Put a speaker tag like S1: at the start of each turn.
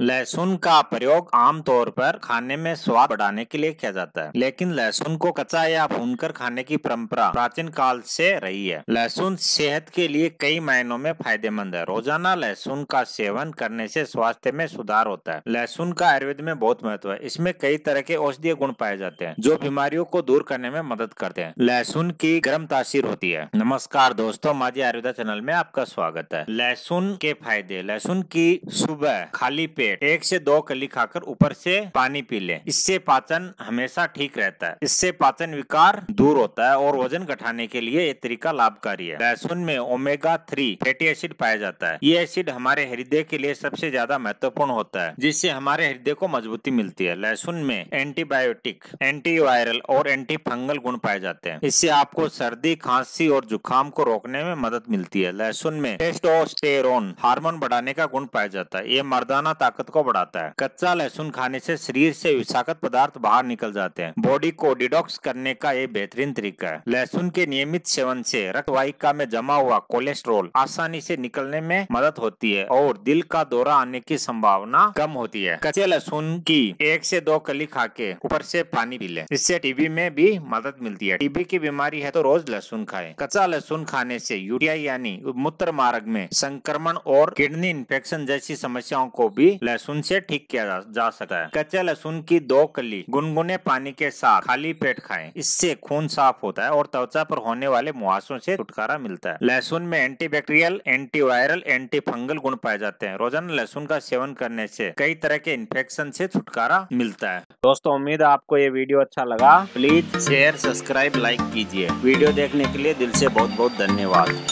S1: लहसुन का प्रयोग आमतौर पर खाने में स्वाद बढ़ाने के लिए किया जाता है लेकिन लहसुन को कच्चा या भूनकर खाने की परंपरा प्राचीन काल से रही है लहसुन सेहत के लिए कई मायनों में फायदेमंद है रोजाना लहसुन का सेवन करने से स्वास्थ्य में सुधार होता है लहसुन का आयुर्वेद में बहुत महत्व है इसमें कई तरह के औषधीय गुण पाए जाते हैं जो बीमारियों को दूर करने में मदद करते हैं लहसुन की गर्म तासीर होती है नमस्कार दोस्तों माजी आयुर्वेदा चैनल में आपका स्वागत है लहसुन के फायदे लहसुन की सुबह खाली पेट एक से दो कली खाकर ऊपर से पानी पी लें इससे पाचन हमेशा ठीक रहता है इससे पाचन विकार दूर होता है और वजन घटाने के लिए ये तरीका लाभकारी है लहसुन में ओमेगा थ्री फैटी एसिड पाया जाता है ये एसिड हमारे हृदय के लिए सबसे ज्यादा महत्वपूर्ण होता है जिससे हमारे हृदय को मजबूती मिलती है लहसुन में एंटीबायोटिक एंटीवायरल और एंटी फंगल गुण पाए जाते हैं इससे आपको सर्दी खांसी और जुकाम को रोकने में मदद मिलती है लहसुन में टेस्टोस्टेरोन हार्मोन बढ़ाने का गुण पाया जाता है ये मर्दाना विषाकत को बढ़ाता है कच्चा लहसुन खाने से शरीर से विषाकत पदार्थ बाहर निकल जाते हैं बॉडी को डिडॉक्स करने का ये बेहतरीन तरीका है लहसुन के नियमित सेवन से रक्तवाहिका में जमा हुआ कोलेस्ट्रोल आसानी से निकलने में मदद होती है और दिल का दौरा आने की संभावना कम होती है कच्चे लहसुन की एक से दो कली खा के ऊपर से पानी पी लें इससे टीबी में भी मदद मिलती है टीबी की बीमारी है तो रोज लहसुन खाए कच्चा लहसुन खाने से यूटीआई यानी मूत्र मार्ग में संक्रमण और किडनी इन्फेक्शन जैसी समस्याओं को भी लहसुन से ठीक किया जा, सकता है कच्चे लहसुन की दो कली गुनगुने पानी के साथ खाली पेट खाएं इससे खून साफ होता है और त्वचा पर होने वाले मुहासों से छुटकारा मिलता है लहसुन में एंटीबैक्टीरियल एंटीवायरल एंटी फंगल गुण पाए जाते हैं रोजाना लहसुन का सेवन करने से कई तरह के इन्फेक्शन से छुटकारा मिलता है दोस्तों उम्मीद है आपको ये वीडियो अच्छा लगा प्लीज शेयर सब्सक्राइब लाइक कीजिए वीडियो देखने के लिए दिल से बहुत बहुत धन्यवाद